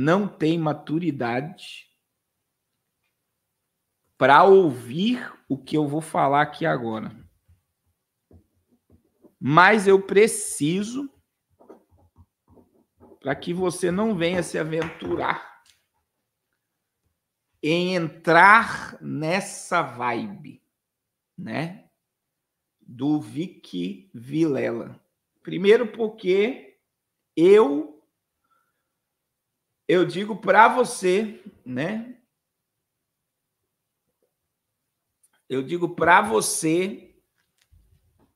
não tem maturidade para ouvir o que eu vou falar aqui agora. Mas eu preciso para que você não venha se aventurar em entrar nessa vibe, né? Do Vicky Vilela. Primeiro porque eu eu digo para você, né? Eu digo para você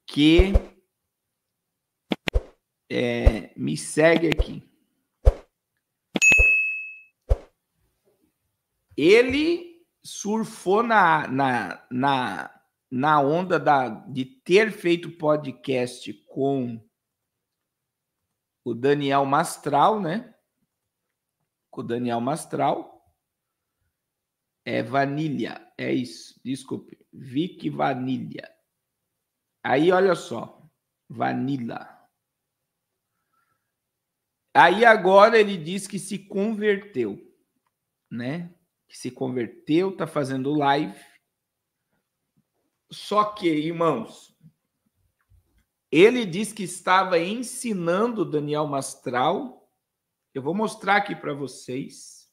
que é, me segue aqui. Ele surfou na, na, na, na onda da, de ter feito podcast com o Daniel Mastral, né? com o Daniel Mastral. É Vanilha, é isso, desculpe. Vic Vanilha. Aí olha só, Vanilla. Aí agora ele diz que se converteu, né? Que se converteu, tá fazendo live. Só que, irmãos, ele diz que estava ensinando Daniel Mastral eu vou mostrar aqui para vocês.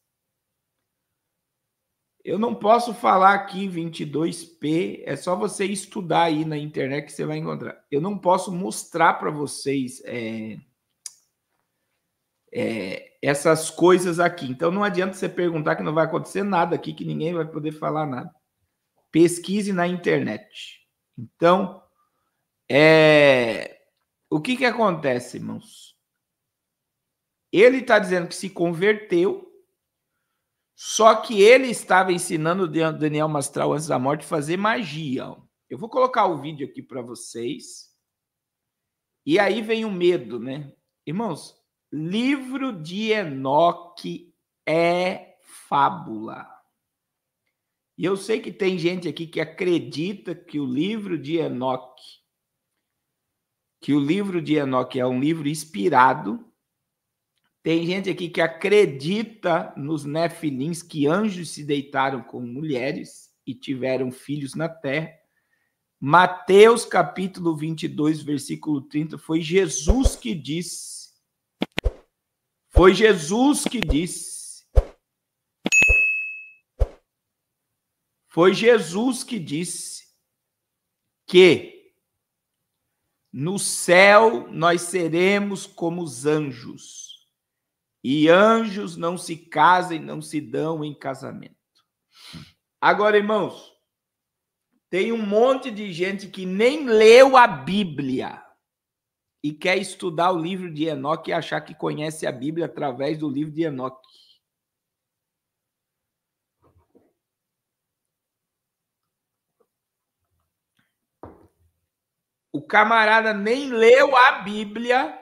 Eu não posso falar aqui 22p, é só você estudar aí na internet que você vai encontrar. Eu não posso mostrar para vocês é, é, essas coisas aqui. Então não adianta você perguntar que não vai acontecer nada aqui, que ninguém vai poder falar nada. Pesquise na internet. Então, é, o que, que acontece, irmãos? Ele está dizendo que se converteu, só que ele estava ensinando o Daniel Mastral antes da morte fazer magia. Eu vou colocar o vídeo aqui para vocês. E aí vem o medo, né? Irmãos, livro de Enoque é fábula. E eu sei que tem gente aqui que acredita que o livro de Enoque, que o livro de Enoque é um livro inspirado, tem gente aqui que acredita nos nefilins, que anjos se deitaram com mulheres e tiveram filhos na terra. Mateus capítulo 22, versículo 30, foi Jesus que disse. Foi Jesus que disse. Foi Jesus que disse que no céu nós seremos como os anjos e anjos não se casam e não se dão em casamento. Agora, irmãos, tem um monte de gente que nem leu a Bíblia e quer estudar o livro de Enoque e achar que conhece a Bíblia através do livro de Enoque. O camarada nem leu a Bíblia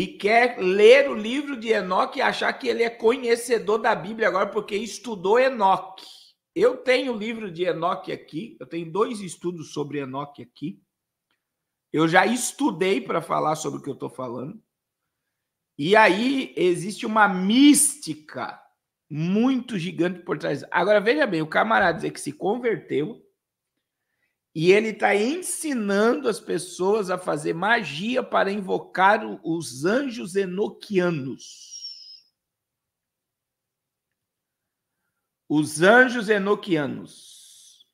e quer ler o livro de Enoque e achar que ele é conhecedor da Bíblia agora porque estudou Enoque. Eu tenho o livro de Enoque aqui, eu tenho dois estudos sobre Enoque aqui. Eu já estudei para falar sobre o que eu estou falando. E aí existe uma mística muito gigante por trás. Agora veja bem, o camarada dizer que se converteu e ele está ensinando as pessoas a fazer magia para invocar os anjos enoquianos. Os anjos enoquianos.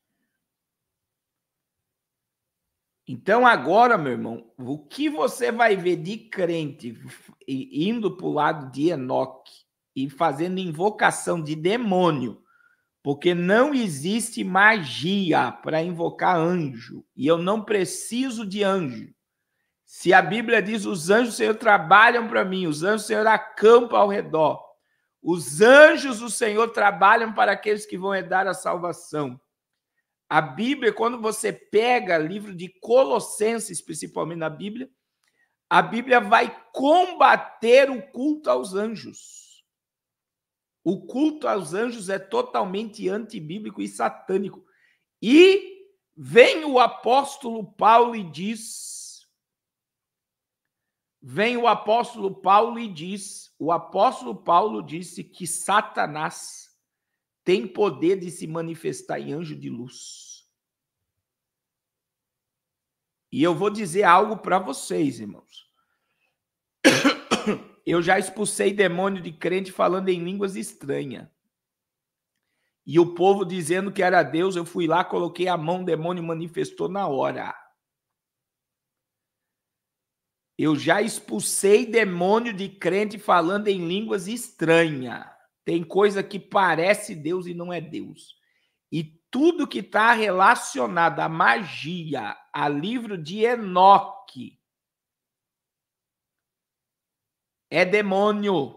Então, agora, meu irmão, o que você vai ver de crente indo para o lado de Enoque e fazendo invocação de demônio porque não existe magia para invocar anjo. E eu não preciso de anjo. Se a Bíblia diz: os anjos do Senhor trabalham para mim, os anjos do Senhor acampam ao redor. Os anjos do Senhor trabalham para aqueles que vão herdar a salvação. A Bíblia, quando você pega livro de Colossenses, principalmente na Bíblia, a Bíblia vai combater o culto aos anjos. O culto aos anjos é totalmente antibíblico e satânico. E vem o apóstolo Paulo e diz: Vem o apóstolo Paulo e diz, o apóstolo Paulo disse que Satanás tem poder de se manifestar em anjo de luz. E eu vou dizer algo para vocês, irmãos. Eu já expulsei demônio de crente falando em línguas estranhas. E o povo dizendo que era Deus, eu fui lá, coloquei a mão, o demônio manifestou na hora. Eu já expulsei demônio de crente falando em línguas estranhas. Tem coisa que parece Deus e não é Deus. E tudo que está relacionado à magia, a livro de Enoque, É demônio.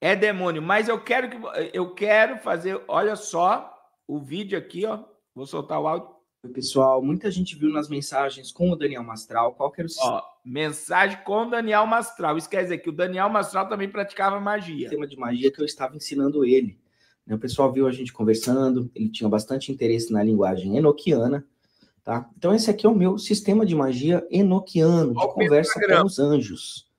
É demônio. Mas eu quero que eu quero fazer. Olha só o vídeo aqui, ó. Vou soltar o áudio. Pessoal, muita gente viu nas mensagens com o Daniel Mastral. Qual que era o ó, Mensagem com o Daniel Mastral. Isso quer dizer que o Daniel Mastral também praticava magia. O tema de magia que eu estava ensinando ele. O pessoal viu a gente conversando, ele tinha bastante interesse na linguagem enoquiana. Tá? Então, esse aqui é o meu sistema de magia enoquiano, de conversa com os anjos.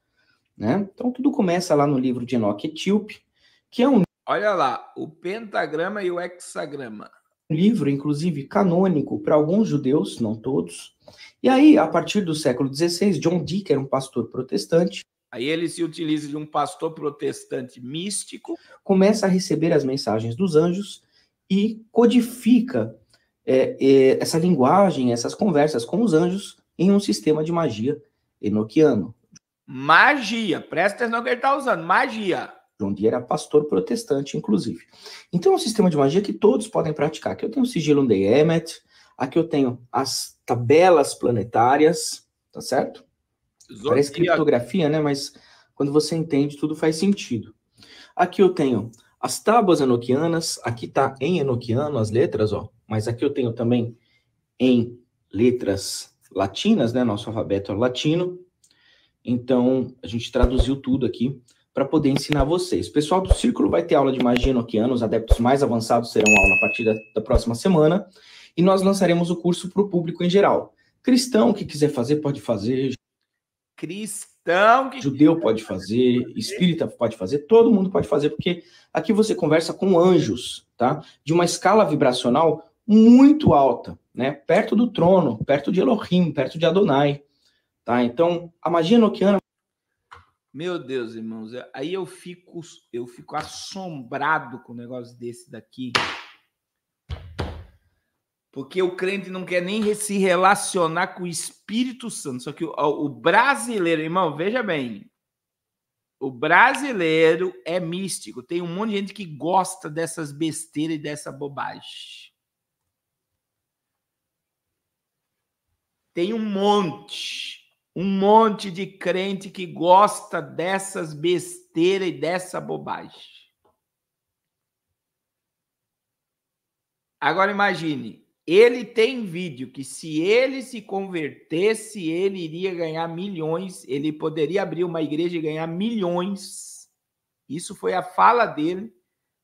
Né? Então tudo começa lá no livro de Enoch Etíope, que é um. Olha lá, o pentagrama e o hexagrama. Um livro, inclusive, canônico para alguns judeus, não todos. E aí, a partir do século XVI, John Dee, era um pastor protestante. Aí ele se utiliza de um pastor protestante místico. Começa a receber as mensagens dos anjos e codifica é, é, essa linguagem, essas conversas com os anjos, em um sistema de magia enoquiano. Magia. Presta atenção que ele está usando. Magia. João Dia era pastor protestante, inclusive. Então é um sistema de magia que todos podem praticar. Aqui eu tenho o sigilo de Emmet, aqui eu tenho as tabelas planetárias, tá certo? Zodíaco. Parece criptografia, né? Mas quando você entende, tudo faz sentido. Aqui eu tenho as tábuas enoquianas, aqui está em enoquiano as letras, ó. Mas aqui eu tenho também em letras latinas, né? Nosso alfabeto é latino. Então, a gente traduziu tudo aqui para poder ensinar vocês. pessoal do Círculo vai ter aula de magia enoquiana, os adeptos mais avançados terão aula a partir da, da próxima semana, e nós lançaremos o curso para o público em geral. Cristão que quiser fazer, pode fazer. Cristão que... Judeu pode fazer, espírita pode fazer, todo mundo pode fazer, porque aqui você conversa com anjos, tá? De uma escala vibracional muito alta, né? Perto do trono, perto de Elohim, perto de Adonai. Tá? Então, a magia noquiana. Meu Deus, irmãos, aí eu fico, eu fico assombrado com um negócio desse daqui. Porque o crente não quer nem se relacionar com o Espírito Santo. Só que o, o brasileiro, irmão, veja bem. O brasileiro é místico. Tem um monte de gente que gosta dessas besteiras e dessa bobagem. Tem um monte um monte de crente que gosta dessas besteiras e dessa bobagem. Agora imagine, ele tem vídeo que se ele se convertesse, ele iria ganhar milhões, ele poderia abrir uma igreja e ganhar milhões. Isso foi a fala dele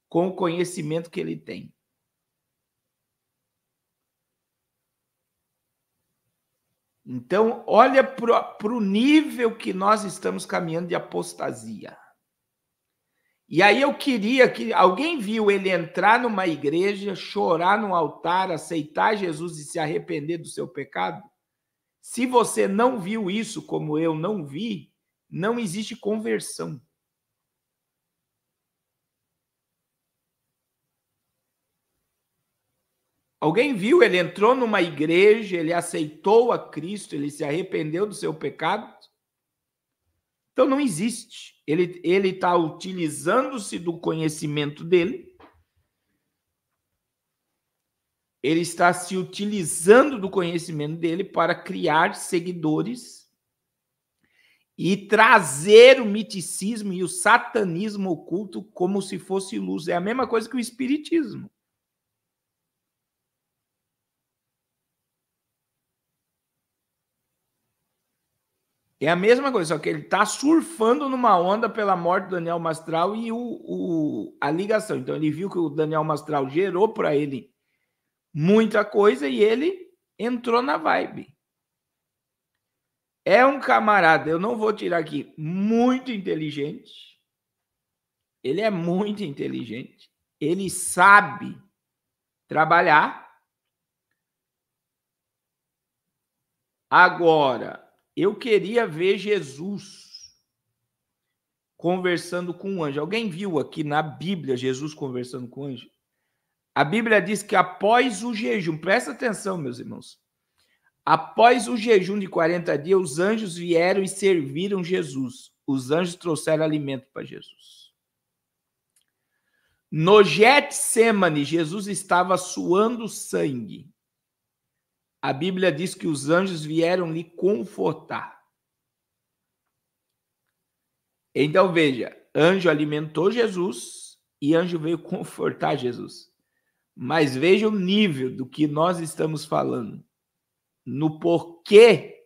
com o conhecimento que ele tem. Então, olha para o nível que nós estamos caminhando de apostasia. E aí eu queria que alguém viu ele entrar numa igreja, chorar no altar, aceitar Jesus e se arrepender do seu pecado? Se você não viu isso, como eu não vi, não existe conversão. Alguém viu? Ele entrou numa igreja, ele aceitou a Cristo, ele se arrependeu do seu pecado? Então não existe. Ele está utilizando-se do conhecimento dele. Ele está se utilizando do conhecimento dele para criar seguidores e trazer o miticismo e o satanismo oculto como se fosse luz. É a mesma coisa que o espiritismo. É a mesma coisa, só que ele tá surfando numa onda pela morte do Daniel Mastral e o, o a ligação. Então ele viu que o Daniel Mastral gerou para ele muita coisa e ele entrou na vibe. É um camarada, eu não vou tirar aqui, muito inteligente. Ele é muito inteligente. Ele sabe trabalhar. Agora, eu queria ver Jesus conversando com um anjo. Alguém viu aqui na Bíblia Jesus conversando com um anjo? A Bíblia diz que após o jejum, presta atenção, meus irmãos. Após o jejum de 40 dias, os anjos vieram e serviram Jesus. Os anjos trouxeram alimento para Jesus. No Getsemane, Jesus estava suando sangue. A Bíblia diz que os anjos vieram lhe confortar. Então veja, anjo alimentou Jesus e anjo veio confortar Jesus. Mas veja o nível do que nós estamos falando. No porquê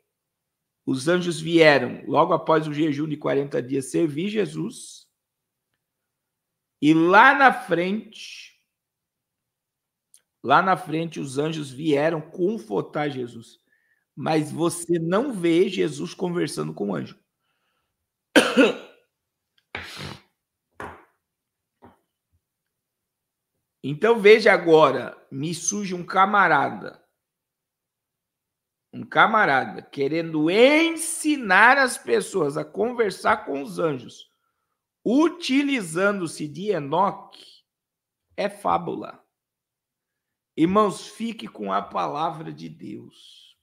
os anjos vieram logo após o jejum de 40 dias servir Jesus. E lá na frente, Lá na frente, os anjos vieram confortar Jesus. Mas você não vê Jesus conversando com o anjo. Então veja agora, me surge um camarada, um camarada querendo ensinar as pessoas a conversar com os anjos, utilizando-se de Enoque, é fábula. Irmãos, fique com a palavra de Deus.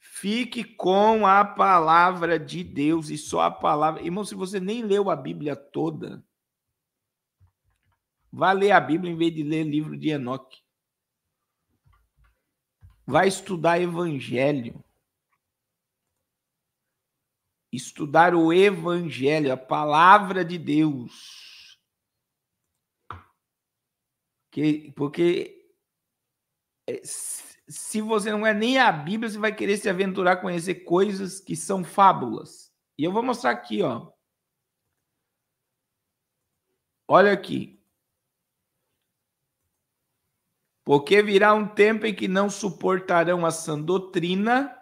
Fique com a palavra de Deus e só a palavra. Irmão, se você nem leu a Bíblia toda, vá ler a Bíblia em vez de ler livro de Enoque. Vai estudar evangelho. Estudar o evangelho, a palavra de Deus. Que, porque é, se você não é nem a Bíblia, você vai querer se aventurar a conhecer coisas que são fábulas. E eu vou mostrar aqui, ó. Olha aqui. Porque virá um tempo em que não suportarão a sã doutrina.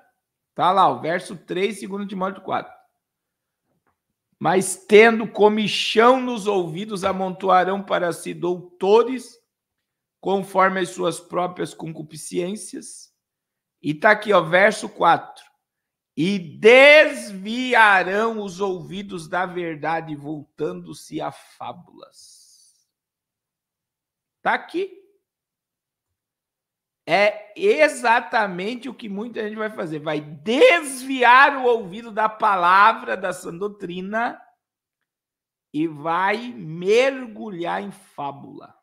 Tá lá, o verso 3, 2 Timóteo 4. Mas tendo comichão nos ouvidos, amontoarão para si doutores conforme as suas próprias concupiscências. E está aqui, ó, verso 4. E desviarão os ouvidos da verdade, voltando-se a fábulas. Está aqui. É exatamente o que muita gente vai fazer. Vai desviar o ouvido da palavra, da sã doutrina, e vai mergulhar em fábula.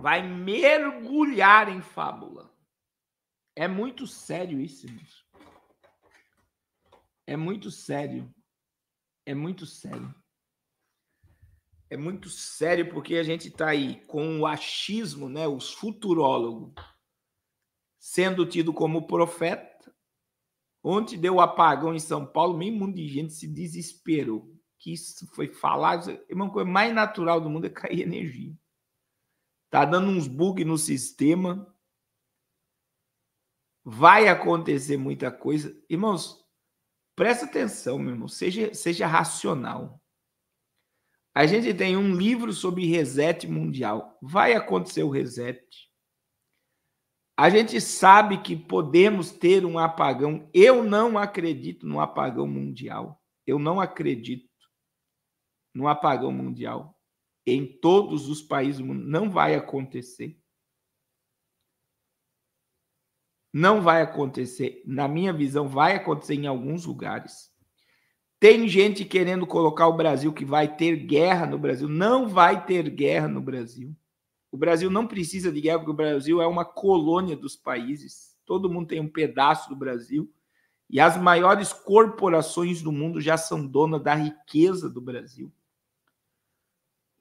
vai mergulhar em fábula. É muito sério isso, irmãos. É muito sério. É muito sério. É muito sério porque a gente está aí com o achismo, né? Os futurólogos sendo tido como profeta. Ontem deu apagão em São Paulo, meio mundo de gente se desesperou. Que isso foi falado? Irmão, Uma coisa mais natural do mundo é cair energia. Tá dando uns bugs no sistema. Vai acontecer muita coisa. Irmãos, presta atenção, meu irmão. Seja, seja racional. A gente tem um livro sobre reset mundial. Vai acontecer o reset. A gente sabe que podemos ter um apagão. Eu não acredito no apagão mundial. Eu não acredito no apagão mundial em todos os países do mundo. Não vai acontecer. Não vai acontecer. Na minha visão, vai acontecer em alguns lugares. Tem gente querendo colocar o Brasil que vai ter guerra no Brasil. Não vai ter guerra no Brasil. O Brasil não precisa de guerra, porque o Brasil é uma colônia dos países. Todo mundo tem um pedaço do Brasil. E as maiores corporações do mundo já são donas da riqueza do Brasil.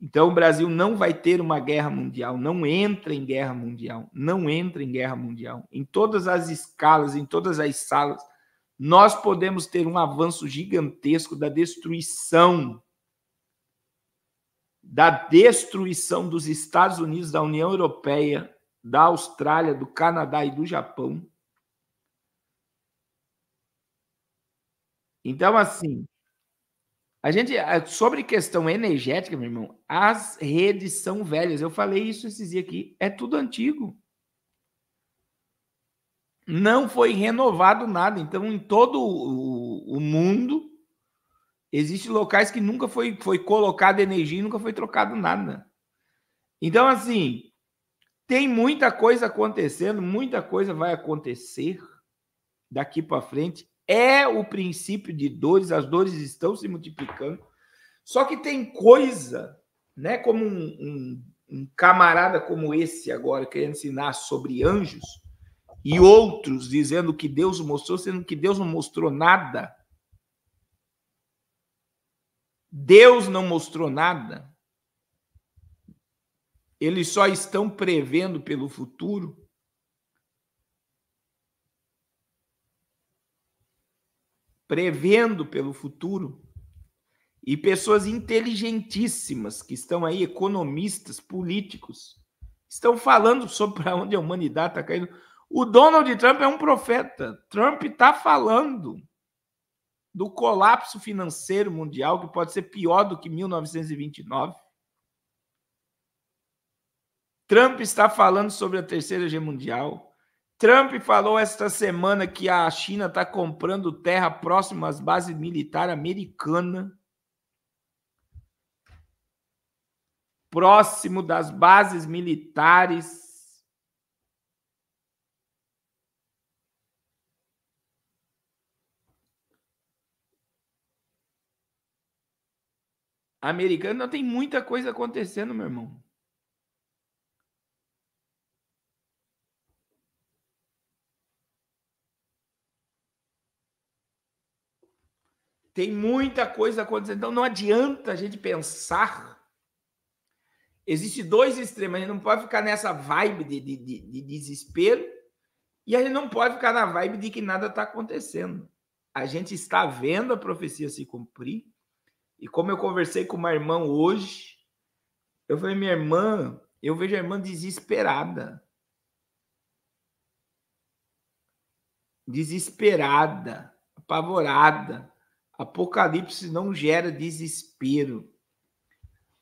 Então o Brasil não vai ter uma guerra mundial, não entra em guerra mundial, não entra em guerra mundial. Em todas as escalas, em todas as salas, nós podemos ter um avanço gigantesco da destruição da destruição dos Estados Unidos, da União Europeia, da Austrália, do Canadá e do Japão. Então assim, a gente, sobre questão energética, meu irmão, as redes são velhas. Eu falei isso esses dias aqui. É tudo antigo. Não foi renovado nada. Então, em todo o, o mundo, existem locais que nunca foi, foi colocada energia e nunca foi trocado nada. Então, assim, tem muita coisa acontecendo, muita coisa vai acontecer daqui para frente. É o princípio de dores, as dores estão se multiplicando. Só que tem coisa, né? Como um, um, um camarada como esse agora querendo ensinar sobre anjos e outros dizendo que Deus mostrou, sendo que Deus não mostrou nada. Deus não mostrou nada. Eles só estão prevendo pelo futuro prevendo pelo futuro, e pessoas inteligentíssimas que estão aí, economistas, políticos, estão falando sobre para onde a humanidade está caindo. O Donald Trump é um profeta. Trump está falando do colapso financeiro mundial, que pode ser pior do que 1929. Trump está falando sobre a terceira G mundial. Trump falou esta semana que a China está comprando terra próxima às bases militares americanas. Próximo das bases militares. Americano, não tem muita coisa acontecendo, meu irmão. Tem muita coisa acontecendo. Então não adianta a gente pensar. Existem dois extremos. A gente não pode ficar nessa vibe de, de, de, de desespero e a gente não pode ficar na vibe de que nada está acontecendo. A gente está vendo a profecia se cumprir. E como eu conversei com uma irmã hoje, eu falei, minha irmã, eu vejo a irmã desesperada. Desesperada, apavorada. Apocalipse não gera desespero.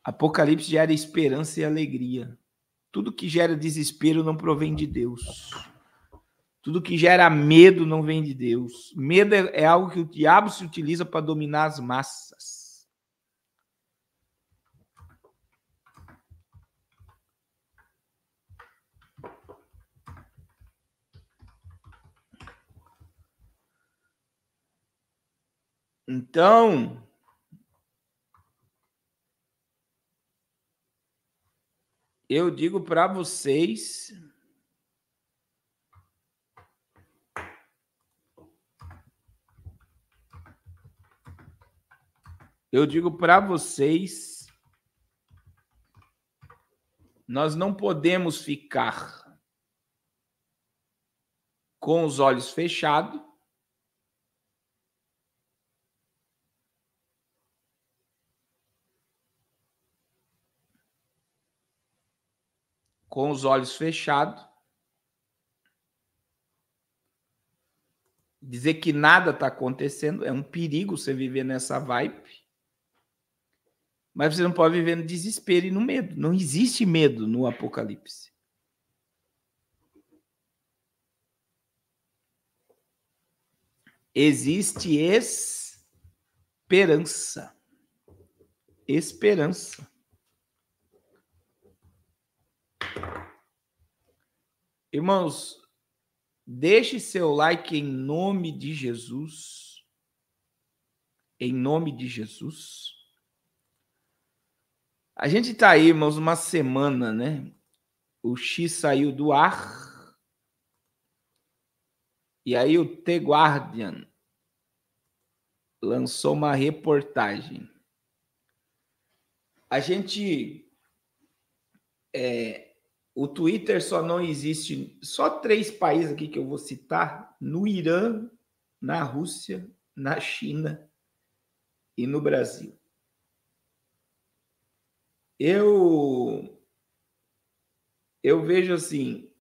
Apocalipse gera esperança e alegria. Tudo que gera desespero não provém de Deus. Tudo que gera medo não vem de Deus. Medo é, é algo que o diabo se utiliza para dominar as massas. Então, eu digo para vocês Eu digo para vocês nós não podemos ficar com os olhos fechados com os olhos fechados, dizer que nada está acontecendo, é um perigo você viver nessa vibe. Mas você não pode viver no desespero e no medo. Não existe medo no Apocalipse. Existe esperança. Esperança. Irmãos, deixe seu like em nome de Jesus. Em nome de Jesus. A gente tá aí, irmãos, uma semana, né? O X saiu do ar. E aí o The Guardian lançou uma reportagem. A gente é, o Twitter só não existe. Só três países aqui que eu vou citar: no Irã, na Rússia, na China e no Brasil. Eu eu vejo assim,